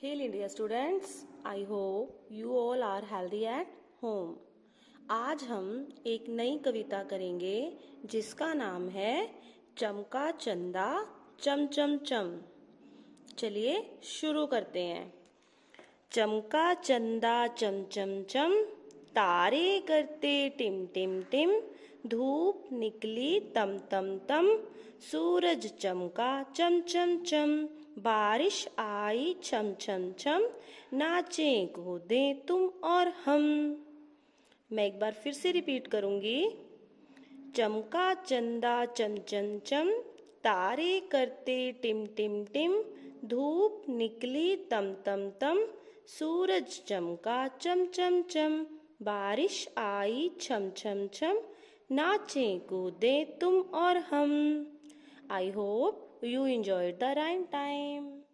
Hail India students, I hope you all are healthy at home. आज हम एक नई कविता करेंगे जिसका नाम है चमका चंदा चम चम चम चलिए शुरू करते हैं चमका चंदा चम चम चम तारे करते टिम टिम टिम धूप निकली तम तम तम सूरज चमका चम चम चम, चम बारिश आई चम चम चम नाचे कूदे तुम और हम मैं एक बार फिर से रिपीट करूंगी चमका चंदा चम चम चम तारे करते टिम टिम टिम धूप निकली तम तम तम सूरज चमका चम चम चम बारिश आई छम छम छम नाचे कूदे तुम और हम I hope you enjoyed the rhyme time.